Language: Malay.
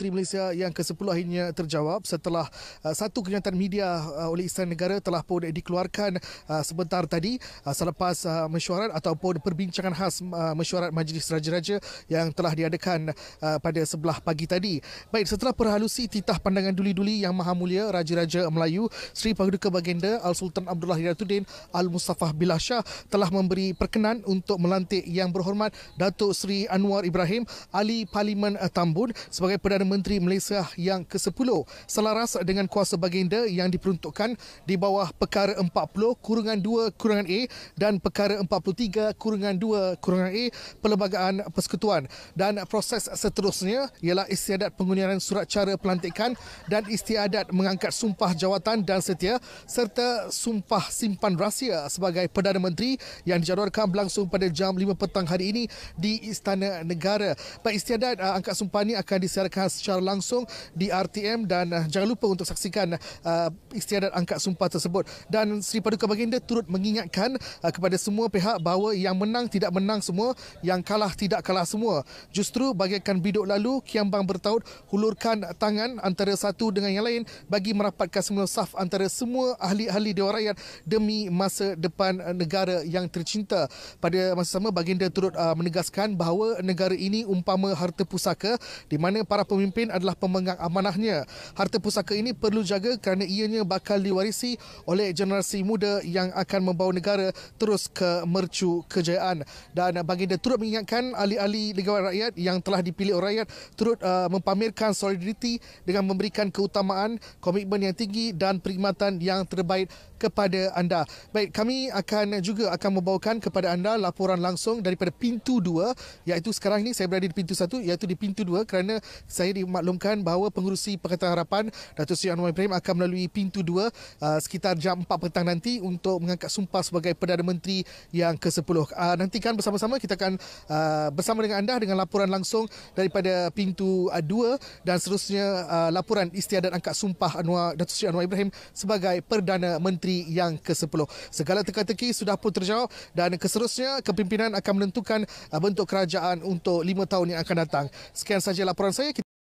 Menteri Malaysia yang ke-10 akhirnya terjawab setelah uh, satu kenyataan media uh, oleh Istana Negara telah pun dikeluarkan uh, sebentar tadi selepas mesyuarat ataupun perbincangan khas mesyuarat Majlis Raja-Raja yang telah diadakan pada sebelah pagi tadi. Baik, setelah perhalusi titah pandangan duli-duli Yang Maha Mulia Raja-Raja Melayu Sri Paduka Baginda Al-Sultan Abdullah Yaratuddin Al-Mustafah Bilah Shah telah memberi perkenan untuk melantik Yang Berhormat Datuk Sri Anwar Ibrahim Ali Parlimen Tambun sebagai Perdana Menteri Malaysia yang ke-10 selaras dengan kuasa baginda yang diperuntukkan di bawah perkara 40 kurungan 2 kurungan A dan perkara 43 kurungan 2 kurungan A Perlembagaan Persekutuan dan proses seterusnya ialah istiadat pengundian surat cara pelantikan dan istiadat mengangkat sumpah jawatan dan setia serta sumpah simpan rahsia sebagai Perdana Menteri yang dijadualkan berlangsung pada jam 5 petang hari ini di Istana Negara. Pak istiadat eh, angkat sumpah ini akan disiarkan secara langsung di RTM dan eh, jangan lupa untuk saksikan uh, istiadat angkat sumpah tersebut dan Sri Paduka Baginda turut mengingatkan uh, kepada semua pihak bahawa yang menang tidak menang semua yang kalah tidak kalah semua justru bagaikan biduk lalu Kiambang bertaut hulurkan tangan antara satu dengan yang lain bagi merapatkan semua saf antara semua ahli-ahli Dewan Rakyat demi masa depan negara yang tercinta pada masa sama Baginda turut uh, menegaskan bahawa negara ini umpama harta pusaka di mana para pemimpin pemimpin adalah pemegang amanahnya. Harta pusaka ini perlu jaga kerana ianya bakal diwarisi oleh generasi muda yang akan membawa negara terus ke mercu kejayaan. Dan baginda turut mengingatkan ahli-ahli negawan rakyat yang telah dipilih oleh rakyat turut uh, mempamerkan solidariti dengan memberikan keutamaan, komitmen yang tinggi dan perkhidmatan yang terbaik kepada anda. Baik, kami akan juga akan membawakan kepada anda laporan langsung daripada pintu 2 iaitu sekarang ini saya berada di pintu 1 iaitu di pintu 2 kerana saya lain dimaklumkan bahawa pengurusi Pakatan Harapan Datuk Seri Anwar Ibrahim akan melalui pintu dua uh, sekitar jam 4 petang nanti untuk mengangkat sumpah sebagai Perdana Menteri yang ke-10. Uh, nantikan bersama-sama kita akan uh, bersama dengan anda dengan laporan langsung daripada pintu dua dan seterusnya laporan istiadat angkat sumpah Anwar Datuk Seri Anwar Ibrahim sebagai Perdana Menteri yang ke-10. Segala teka-teki sudah pun terjawab dan keserusnya kepimpinan akan menentukan bentuk kerajaan untuk lima tahun yang akan datang. Sekian sahaja laporan saya.